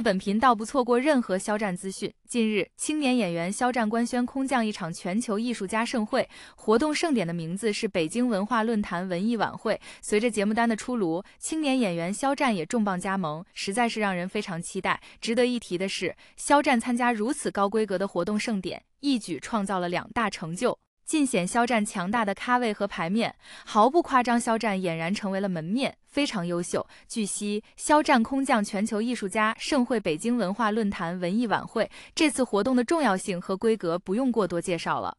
本频道不错过任何肖战资讯。近日，青年演员肖战官宣空降一场全球艺术家盛会，活动盛典的名字是北京文化论坛文艺晚会。随着节目单的出炉，青年演员肖战也重磅加盟，实在是让人非常期待。值得一提的是，肖战参加如此高规格的活动盛典，一举创造了两大成就。尽显肖战强大的咖位和牌面，毫不夸张，肖战俨然成为了门面，非常优秀。据悉，肖战空降全球艺术家盛会——北京文化论坛文艺晚会，这次活动的重要性和规格不用过多介绍了。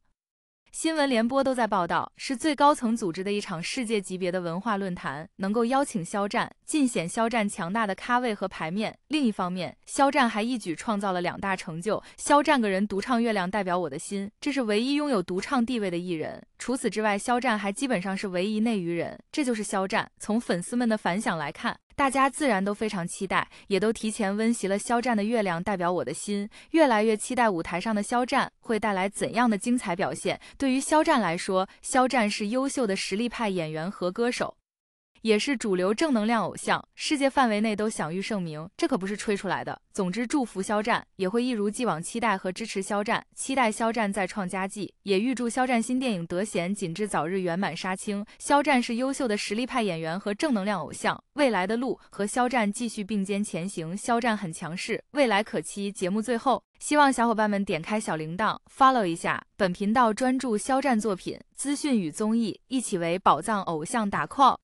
新闻联播都在报道，是最高层组织的一场世界级别的文化论坛，能够邀请肖战，尽显肖战强大的咖位和牌面。另一方面，肖战还一举创造了两大成就：肖战个人独唱《月亮代表我的心》，这是唯一拥有独唱地位的艺人。除此之外，肖战还基本上是唯一内娱人，这就是肖战。从粉丝们的反响来看，大家自然都非常期待，也都提前温习了肖战的《月亮代表我的心》，越来越期待舞台上的肖战会带来怎样的精彩表现。对于肖战来说，肖战是优秀的实力派演员和歌手。也是主流正能量偶像，世界范围内都享誉盛名，这可不是吹出来的。总之，祝福肖战，也会一如既往期待和支持肖战，期待肖战再创佳绩，也预祝肖战新电影《德贤紧致早日圆满杀青。肖战是优秀的实力派演员和正能量偶像，未来的路和肖战继续并肩前行。肖战很强势，未来可期。节目最后，希望小伙伴们点开小铃铛，follow 一下本频道，专注肖战作品资讯与综艺，一起为宝藏偶像打 call。